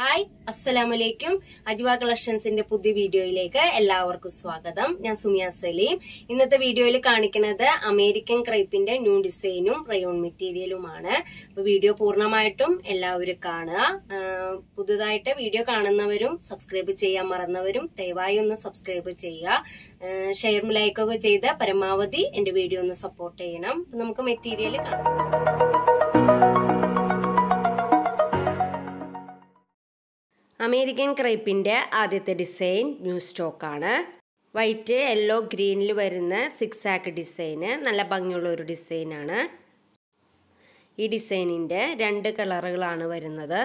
hi അസ്സലാമലൈക്കും അജ്വ കളക്ഷൻസിന്റെ പുതിയ വീഡിയോയിലേക്ക് എല്ലാവർക്കും സ്വാഗതം ഞാൻ സുമിയ സലീം ഇന്നത്തെ വീഡിയോയിൽ കാണിക്കുന്നത് അമേരിക്കൻ ക്രൈപ്പിന്റെ ന്യൂ ഡിസൈനും റയോൺ മെറ്റീരിയലുമാണ് വീഡിയോ പൂർണ്ണമായിട്ടും എല്ലാവരും കാണുക പുതുതായിട്ട് വീഡിയോ കാണുന്നവരും സബ്സ്ക്രൈബ് ചെയ്യാൻ മറന്നവരും ദയവായി ഒന്ന് സബ്സ്ക്രൈബ് ചെയ്യുക ഷെയർ ലൈക്കൊക്കെ ചെയ്ത് പരമാവധി എന്റെ വീഡിയോ ഒന്ന് സപ്പോർട്ട് ചെയ്യണം നമുക്ക് മെറ്റീരിയൽ കാണാം അമേരിക്കൻ ക്രൈപ്പിൻ്റെ ആദ്യത്തെ ഡിസൈൻ ന്യൂ സ്റ്റോക്കാണ് വൈറ്റ് യെല്ലോ ഗ്രീനിൽ വരുന്ന സിക്സ് ആക്ക് ഡിസൈന് നല്ല ഭംഗിയുള്ള ഒരു ഡിസൈനാണ് ഈ ഡിസൈനിൻ്റെ രണ്ട് കളറുകളാണ് വരുന്നത്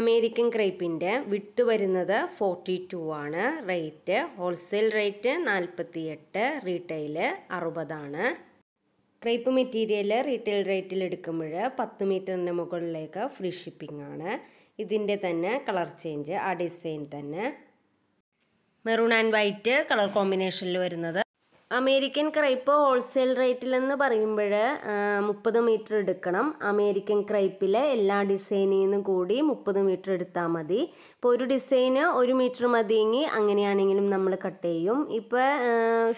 അമേരിക്കൻ ക്രൈപ്പിൻ്റെ വിട്ട് വരുന്നത് ഫോർട്ടി ടു ആണ് റേറ്റ് ഹോൾസെയിൽ റേറ്റ് നാൽപ്പത്തി എട്ട് റീറ്റെയിൽ അറുപതാണ് ക്രൈപ്പ് മെറ്റീരിയൽ റീറ്റെയിൽ റേറ്റിൽ എടുക്കുമ്പോൾ പത്ത് മീറ്ററിൻ്റെ മുകളിലേക്ക് ഫ്രീ ഷിപ്പിംഗ് ആണ് ഇതിൻ്റെ തന്നെ കളർ ചേഞ്ച് ആ ഡിസൈൻ തന്നെ മെറൂൺ ആൻഡ് വൈറ്റ് കളർ കോമ്പിനേഷനിൽ വരുന്നത് അമേരിക്കൻ ക്രൈപ്പ് ഹോൾസെയിൽ റേറ്റിൽ എന്ന് പറയുമ്പോൾ മുപ്പത് മീറ്റർ എടുക്കണം അമേരിക്കൻ ക്രൈപ്പിലെ എല്ലാ ഡിസൈനിൽ നിന്നും കൂടി മുപ്പത് മീറ്റർ എടുത്താൽ മതി ഇപ്പോൾ ഒരു ഡിസൈന് ഒരു മീറ്റർ മതിയെങ്കിൽ അങ്ങനെയാണെങ്കിലും നമ്മൾ കട്ട് ചെയ്യും ഇപ്പോൾ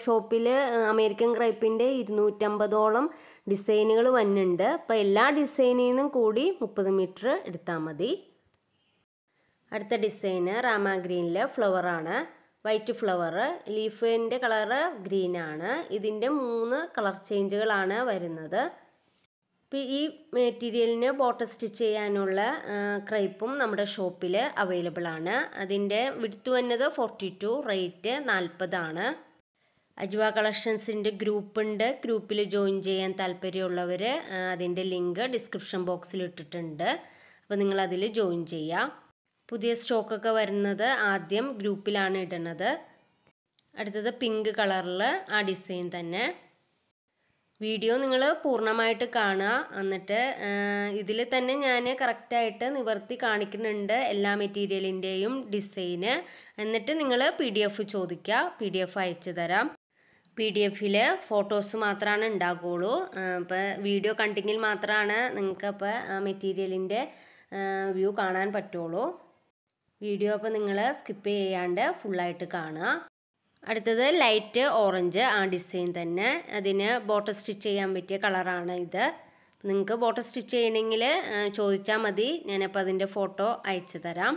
ഷോപ്പിൽ അമേരിക്കൻ ക്രൈപ്പിൻ്റെ ഇരുന്നൂറ്റമ്പതോളം ഡിസൈനുകൾ വന്നിട്ടുണ്ട് അപ്പോൾ എല്ലാ ഡിസൈനിൽ നിന്നും കൂടി മുപ്പത് മീറ്റർ എടുത്താൽ മതി അടുത്ത ഡിസൈന് റാമാ ഗ്രീനിലെ ഫ്ലവറാണ് വൈറ്റ് ഫ്ലവർ ലീഫിൻ്റെ കളറ് ഗ്രീനാണ് ഇതിൻ്റെ മൂന്ന് കളർ ചേഞ്ചുകളാണ് വരുന്നത് ഈ മെറ്റീരിയലിന് ബോട്ടം സ്റ്റിച്ച് ചെയ്യാനുള്ള ക്രൈപ്പും നമ്മുടെ ഷോപ്പിൽ അവൈലബിൾ ആണ് അതിൻ്റെ വിടുത്ത് വന്നത് ഫോർട്ടി ടു റേറ്റ് നാൽപ്പതാണ് അജ്വ കളക്ഷൻസിൻ്റെ ഗ്രൂപ്പുണ്ട് ഗ്രൂപ്പിൽ ജോയിൻ ചെയ്യാൻ താല്പര്യമുള്ളവർ അതിൻ്റെ ലിങ്ക് ഡിസ്ക്രിപ്ഷൻ ബോക്സിൽ ഇട്ടിട്ടുണ്ട് അപ്പോൾ നിങ്ങളതിൽ ജോയിൻ ചെയ്യാം പുതിയ സ്റ്റോക്കൊക്കെ വരുന്നത് ആദ്യം ഗ്രൂപ്പിലാണ് ഇടുന്നത് അടുത്തത് പിങ്ക് കളറിൽ ആ ഡിസൈൻ തന്നെ വീഡിയോ നിങ്ങൾ പൂർണ്ണമായിട്ട് കാണുക എന്നിട്ട് ഇതിൽ തന്നെ ഞാൻ കറക്റ്റായിട്ട് നിവർത്തി കാണിക്കുന്നുണ്ട് എല്ലാ മെറ്റീരിയലിൻ്റെയും ഡിസൈന് എന്നിട്ട് നിങ്ങൾ പി ഡി എഫ് ചോദിക്കുക പി ഡി എഫ് അയച്ചു തരാം പി ഡി എഫിൽ ഫോട്ടോസ് മാത്രമാണ് ഉണ്ടാകുള്ളൂ അപ്പോൾ വീഡിയോ കണ്ടെങ്കിൽ മാത്രമാണ് നിങ്ങൾക്കപ്പോൾ ആ മെറ്റീരിയലിൻ്റെ വ്യൂ കാണാൻ പറ്റുള്ളൂ വീഡിയോ അപ്പോൾ നിങ്ങൾ സ്കിപ്പ് ചെയ്യാണ്ട് ഫുള്ളായിട്ട് കാണുക അടുത്തത് ലൈറ്റ് ഓറഞ്ച് ആ ഡിസൈൻ തന്നെ അതിന് ബോട്ടർ സ്റ്റിച്ച് ചെയ്യാൻ പറ്റിയ കളറാണ് ഇത് നിങ്ങൾക്ക് ബോട്ടർ സ്റ്റിച്ച് ചെയ്യണമെങ്കിൽ ചോദിച്ചാൽ മതി ഞാനപ്പോൾ അതിൻ്റെ ഫോട്ടോ അയച്ചു തരാം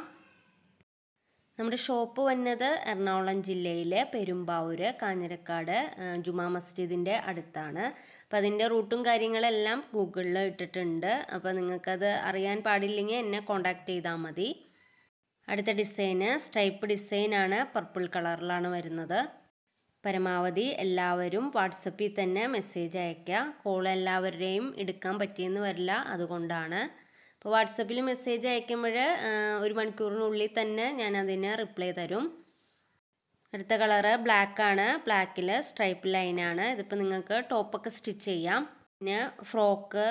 നമ്മുടെ ഷോപ്പ് വന്നത് എറണാകുളം ജില്ലയിലെ പെരുമ്പാവൂര് കാഞ്ഞിരക്കാട് ജുമാ മസ്ജിദിൻ്റെ അടുത്താണ് അപ്പോൾ അതിൻ്റെ റൂട്ടും കാര്യങ്ങളെല്ലാം ഗൂഗിളിൽ ഇട്ടിട്ടുണ്ട് അപ്പോൾ നിങ്ങൾക്കത് അറിയാൻ പാടില്ലെങ്കിൽ എന്നെ കോൺടാക്റ്റ് ചെയ്താൽ മതി അടുത്ത ഡിസൈന് സ്ട്രൈപ്പ് ഡിസൈനാണ് പർപ്പിൾ കളറിലാണ് വരുന്നത് പരമാവധി എല്ലാവരും വാട്സപ്പിൽ തന്നെ മെസ്സേജ് അയയ്ക്കുക കോൾ എല്ലാവരുടെയും എടുക്കാൻ പറ്റിയെന്ന് വരില്ല അതുകൊണ്ടാണ് അപ്പോൾ വാട്സപ്പിൽ മെസ്സേജ് അയക്കുമ്പോൾ ഒരു മണിക്കൂറിനുള്ളിൽ തന്നെ ഞാൻ അതിന് റിപ്ലൈ തരും അടുത്ത കളറ് ബ്ലാക്കാണ് ബ്ലാക്കിൽ സ്ട്രൈപ്പ് ലൈനാണ് ഇതിപ്പോൾ നിങ്ങൾക്ക് ടോപ്പൊക്കെ സ്റ്റിച്ച് ചെയ്യാം പിന്നെ ഫ്രോക്ക്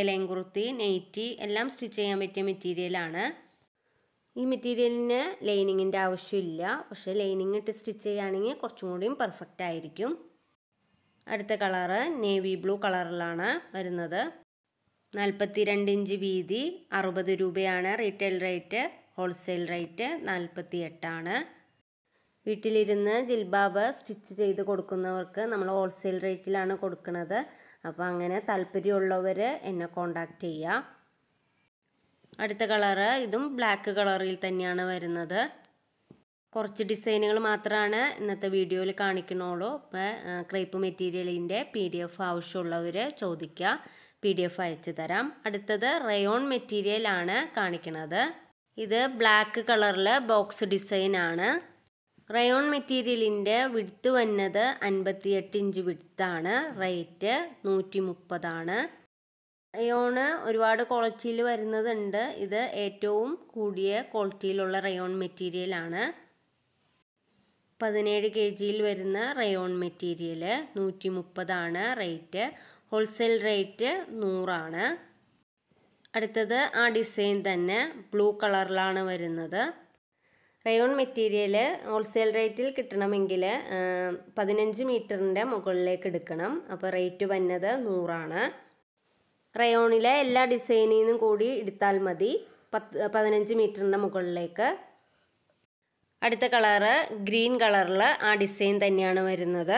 ഇലയും കുർത്തി നെയ്റ്റി എല്ലാം സ്റ്റിച്ച് ചെയ്യാൻ പറ്റിയ മെറ്റീരിയലാണ് ഈ മെറ്റീരിയലിന് ലൈനിങ്ങിൻ്റെ ആവശ്യമില്ല പക്ഷേ ലൈനിങ് ഇട്ട് സ്റ്റിച്ച് ചെയ്യുകയാണെങ്കിൽ കുറച്ചും കൂടിയും പെർഫെക്റ്റ് ആയിരിക്കും അടുത്ത കളറ് നേവി ബ്ലൂ കളറിലാണ് വരുന്നത് നാൽപ്പത്തി രണ്ട് ഇഞ്ച് വീതി അറുപത് രൂപയാണ് റീറ്റെയിൽ റേറ്റ് ഹോൾസെയിൽ റേറ്റ് നാൽപ്പത്തി എട്ടാണ് വീട്ടിലിരുന്ന് ജിൽബാബ് സ്റ്റിച്ച് ചെയ്ത് കൊടുക്കുന്നവർക്ക് നമ്മൾ ഹോൾസെയിൽ റേറ്റിലാണ് കൊടുക്കുന്നത് അപ്പോൾ അങ്ങനെ താല്പര്യമുള്ളവർ എന്നെ കോണ്ടാക്ട് ചെയ്യുക അടുത്ത കളറ് ഇതും ബ്ലാക്ക് കളറിൽ തന്നെയാണ് വരുന്നത് കുറച്ച് ഡിസൈനുകൾ മാത്രമാണ് ഇന്നത്തെ വീഡിയോയിൽ കാണിക്കണുള്ളൂ അപ്പോൾ ക്രേപ്പ് മെറ്റീരിയലിൻ്റെ പി ഡി എഫ് ആവശ്യമുള്ളവർ ചോദിക്കുക പി ഡി എഫ് അയച്ചു തരാം അടുത്തത് റയോൺ മെറ്റീരിയലാണ് കാണിക്കുന്നത് ഇത് ബ്ലാക്ക് കളറിൽ ബോക്സ് ഡിസൈനാണ് റയോൺ മെറ്റീരിയലിൻ്റെ വിടുത്ത് വന്നത് അൻപത്തിയെട്ട് ഇഞ്ച് വിടുത്താണ് റേറ്റ് നൂറ്റി മുപ്പതാണ് റയോണ് ഒരുപാട് ക്വാളിറ്റിയിൽ വരുന്നതുണ്ട് ഇത് ഏറ്റവും കൂടിയ ക്വാളിറ്റിയിലുള്ള റയോൺ മെറ്റീരിയലാണ് പതിനേഴ് കെ ജിയിൽ വരുന്ന റയോൺ മെറ്റീരിയൽ നൂറ്റി മുപ്പതാണ് റേറ്റ് ഹോൾസെയിൽ റേറ്റ് നൂറാണ് അടുത്തത് ആ ഡിസൈൻ തന്നെ ബ്ലൂ കളറിലാണ് വരുന്നത് റയോൺ മെറ്റീരിയൽ ഹോൾസെയിൽ റേറ്റിൽ കിട്ടണമെങ്കിൽ പതിനഞ്ച് മീറ്ററിൻ്റെ മുകളിലേക്ക് എടുക്കണം അപ്പോൾ റേറ്റ് വന്നത് നൂറാണ് റയോണിലെ എല്ലാ ഡിസൈനിൽ നിന്നും കൂടി എടുത്താൽ മതി പത്ത് പതിനഞ്ച് മീറ്ററിൻ്റെ മുകളിലേക്ക് അടുത്ത കളറ് ഗ്രീൻ കളറിൽ ആ ഡിസൈൻ തന്നെയാണ് വരുന്നത്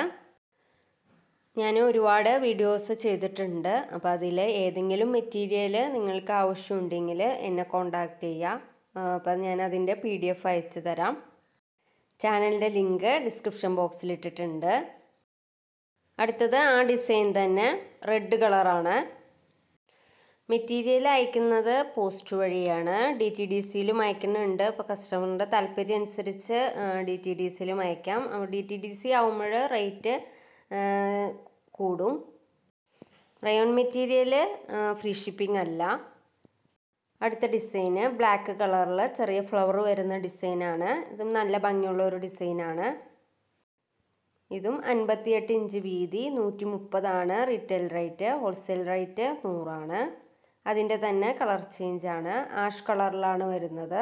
ഞാൻ ഒരുപാട് വീഡിയോസ് ചെയ്തിട്ടുണ്ട് അപ്പോൾ അതിൽ ഏതെങ്കിലും മെറ്റീരിയൽ നിങ്ങൾക്ക് ആവശ്യമുണ്ടെങ്കിൽ എന്നെ കോണ്ടാക്ട് ചെയ്യാം അപ്പം ഞാൻ അതിൻ്റെ പി ഡി എഫ് അയച്ചു തരാം ചാനലിൻ്റെ ലിങ്ക് ഡിസ്ക്രിപ്ഷൻ ബോക്സിൽ ഇട്ടിട്ടുണ്ട് അടുത്തത് ആ ഡിസൈൻ തന്നെ റെഡ് കളറാണ് മെറ്റീരിയൽ അയക്കുന്നത് പോസ്റ്റ് വഴിയാണ് ഡി ടി ഡി സിയിലും അയക്കുന്നുണ്ട് അപ്പോൾ കസ്റ്റമറിൻ്റെ താല്പര്യം അനുസരിച്ച് ഡി ടി ഡി സിയിലും അയക്കാം ഡി ടി ഡി സി ആവുമ്പോൾ റേറ്റ് കൂടും റയോൺ മെറ്റീരിയൽ ഫ്രീ ഷിപ്പിംഗ് അല്ല അടുത്ത ഡിസൈന് ബ്ലാക്ക് കളറിൽ ചെറിയ ഫ്ലവർ വരുന്ന ഡിസൈനാണ് ഇതും നല്ല ഭംഗിയുള്ള ഒരു ഡിസൈനാണ് ഇതും അൻപത്തിയെട്ട് ഇഞ്ച് വീതി നൂറ്റി മുപ്പതാണ് റീറ്റെയിൽ റേറ്റ് ഹോൾസെയിൽ റേറ്റ് നൂറാണ് അതിൻ്റെ തന്നെ കളർ ചേഞ്ചാണ് ആഷ് കളറിലാണ് വരുന്നത്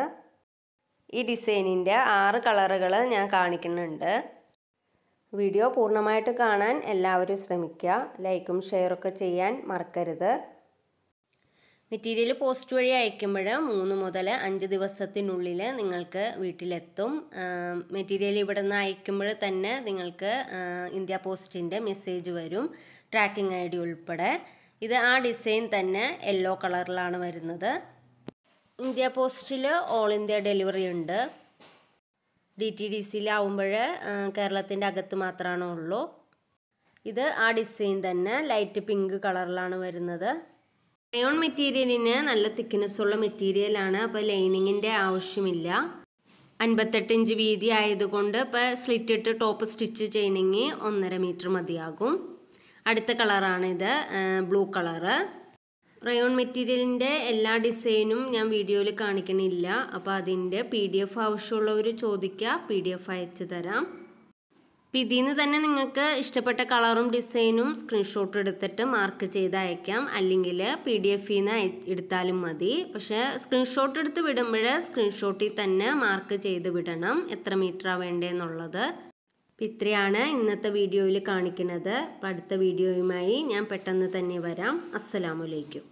ഈ ഡിസൈനിൻ്റെ ആറ് കളറുകൾ ഞാൻ കാണിക്കുന്നുണ്ട് വീഡിയോ പൂർണ്ണമായിട്ട് കാണാൻ എല്ലാവരും ശ്രമിക്കുക ലൈക്കും ഷെയറൊക്കെ ചെയ്യാൻ മറക്കരുത് മെറ്റീരിയൽ പോസ്റ്റ് വഴി അയക്കുമ്പോൾ മൂന്ന് മുതൽ അഞ്ച് ദിവസത്തിനുള്ളിൽ നിങ്ങൾക്ക് വീട്ടിലെത്തും മെറ്റീരിയൽ ഇവിടെ നിന്ന് അയക്കുമ്പോൾ തന്നെ നിങ്ങൾക്ക് ഇന്ത്യ പോസ്റ്റിൻ്റെ മെസ്സേജ് വരും ട്രാക്കിംഗ് ഐ ഉൾപ്പെടെ ഇത് ആ ഡിസൈൻ തന്നെ യെല്ലോ കളറിലാണ് വരുന്നത് ഇന്ത്യ പോസ്റ്റിൽ ഓൾ ഇന്ത്യ ഡെലിവറി ഉണ്ട് ഡി ടി ഡി സിയിലാവുമ്പോൾ കേരളത്തിൻ്റെ അകത്ത് മാത്രമാണ് ഉള്ളൂ ഇത് ആ ഡിസൈൻ തന്നെ ലൈറ്റ് പിങ്ക് കളറിലാണ് വരുന്നത് റയോൺ മെറ്റീരിയലിന് നല്ല തിക്നെസ് ഉള്ള മെറ്റീരിയലാണ് അപ്പോൾ ലൈനിങ്ങിൻ്റെ ആവശ്യമില്ല അൻപത്തെട്ട് ഇഞ്ച് വീതി ആയതുകൊണ്ട് ഇപ്പോൾ സ്ലിറ്റിട്ട് ടോപ്പ് സ്റ്റിച്ച് ചെയ്യണമെങ്കിൽ ഒന്നര മീറ്റർ മതിയാകും അടുത്ത കളറാണിത് ബ്ലൂ കളറ് റയോൺ മെറ്റീരിയലിൻ്റെ എല്ലാ ഡിസൈനും ഞാൻ വീഡിയോയിൽ കാണിക്കണില്ല അപ്പോൾ അതിൻ്റെ പി ഡി എഫ് ആവശ്യമുള്ളവർ ചോദിക്കുക പി ഡി എഫ് അയച്ചു തരാം അപ്പോൾ ഇതിൽ നിന്ന് തന്നെ നിങ്ങൾക്ക് ഇഷ്ടപ്പെട്ട കളറും ഡിസൈനും സ്ക്രീൻഷോട്ട് എടുത്തിട്ട് മാർക്ക് ചെയ്ത് അയക്കാം അല്ലെങ്കിൽ പി ഡി എഫിൽ നിന്ന് എടുത്താലും മതി പക്ഷേ സ്ക്രീൻഷോട്ട് എടുത്ത് വിടുമ്പോൾ സ്ക്രീൻഷോട്ടിൽ തന്നെ മാർക്ക് ചെയ്ത് വിടണം എത്ര മീറ്ററാണ് വേണ്ടതെന്നുള്ളത് അപ്പം ഇത്രയാണ് ഇന്നത്തെ വീഡിയോയിൽ കാണിക്കുന്നത് അപ്പം അടുത്ത വീഡിയോയുമായി ഞാൻ പെട്ടെന്ന് തന്നെ വരാം അസ്സലാമലൈക്കും